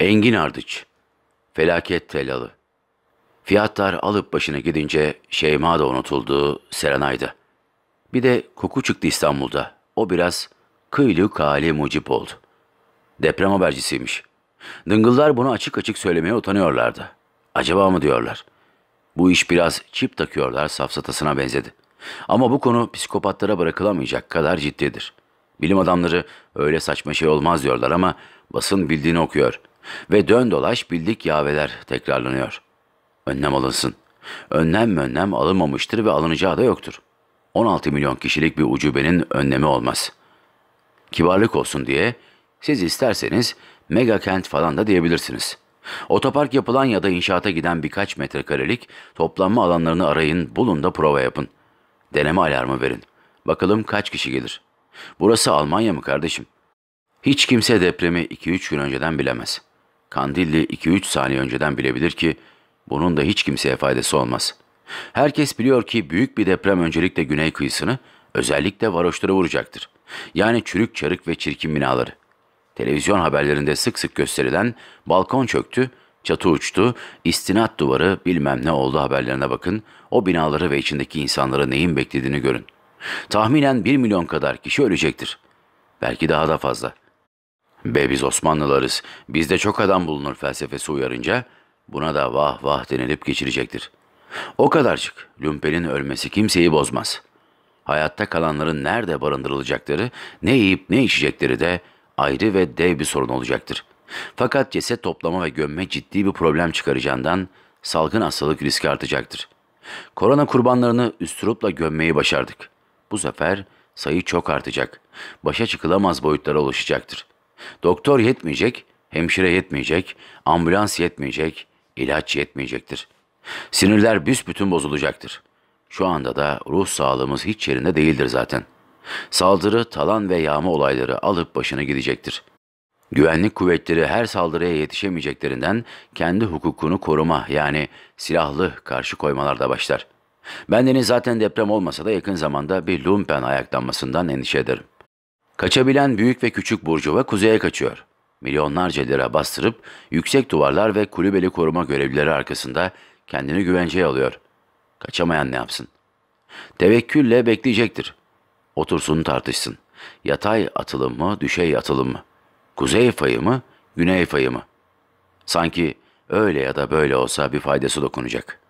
Engin Ardıç, felaket telalı Fiyatlar alıp başına gidince Şeyma da unutuldu, Serenay'da. Bir de koku çıktı İstanbul'da. O biraz kıylık hali mucip oldu. Deprem habercisiymiş. Dıngıllar bunu açık açık söylemeye utanıyorlardı. Acaba mı diyorlar. Bu iş biraz çip takıyorlar safsatasına benzedi. Ama bu konu psikopatlara bırakılamayacak kadar ciddidir. Bilim adamları öyle saçma şey olmaz diyorlar ama basın bildiğini okuyor. Ve dön dolaş bildik yaveler tekrarlanıyor. Önlem alınsın. Önlem önlem alınmamıştır ve alınacağı da yoktur. 16 milyon kişilik bir ucubenin önlemi olmaz. Kibarlık olsun diye siz isterseniz mega kent falan da diyebilirsiniz. Otopark yapılan ya da inşaata giden birkaç metrekarelik toplanma alanlarını arayın, bulun da prova yapın. Deneme alarmı verin. Bakalım kaç kişi gelir. Burası Almanya mı kardeşim? Hiç kimse depremi 2-3 gün önceden bilemez. Kandilli 2-3 saniye önceden bilebilir ki bunun da hiç kimseye faydası olmaz. Herkes biliyor ki büyük bir deprem öncelikle güney kıyısını, özellikle varoşlara vuracaktır. Yani çürük çarık ve çirkin binaları. Televizyon haberlerinde sık sık gösterilen balkon çöktü, çatı uçtu, istinat duvarı bilmem ne oldu haberlerine bakın, o binaları ve içindeki insanları neyin beklediğini görün. Tahminen 1 milyon kadar kişi ölecektir. Belki daha da fazla. Be biz Osmanlılarız, bizde çok adam bulunur felsefesi uyarınca buna da vah vah denilip geçirecektir. O kadarcık lümpenin ölmesi kimseyi bozmaz. Hayatta kalanların nerede barındırılacakları, ne yiyip ne içecekleri de ayrı ve dev bir sorun olacaktır. Fakat ceset toplama ve gömme ciddi bir problem çıkaracağından salgın hastalık riski artacaktır. Korona kurbanlarını üstürupla gömmeyi başardık. Bu sefer sayı çok artacak. Başa çıkılamaz boyutlara ulaşacaktır. Doktor yetmeyecek, hemşire yetmeyecek, ambulans yetmeyecek, ilaç yetmeyecektir. Sinirler büsbütün bozulacaktır. Şu anda da ruh sağlığımız hiç yerinde değildir zaten. Saldırı, talan ve yağma olayları alıp başına gidecektir. Güvenlik kuvvetleri her saldırıya yetişemeyeceklerinden kendi hukukunu koruma yani silahlı karşı koymalar da başlar. Bendeniz zaten deprem olmasa da yakın zamanda bir lumpen ayaklanmasından endişe ederim. Kaçabilen büyük ve küçük burcuva kuzeye kaçıyor. Milyonlarca lira bastırıp yüksek duvarlar ve kulübeli koruma görevlileri arkasında kendini güvenceye alıyor. Kaçamayan ne yapsın? Tevekkülle bekleyecektir. Otursun tartışsın. Yatay atılım mı, düşey atılım mı? Kuzey fayı mı, güney fayı mı? Sanki öyle ya da böyle olsa bir faydası dokunacak.''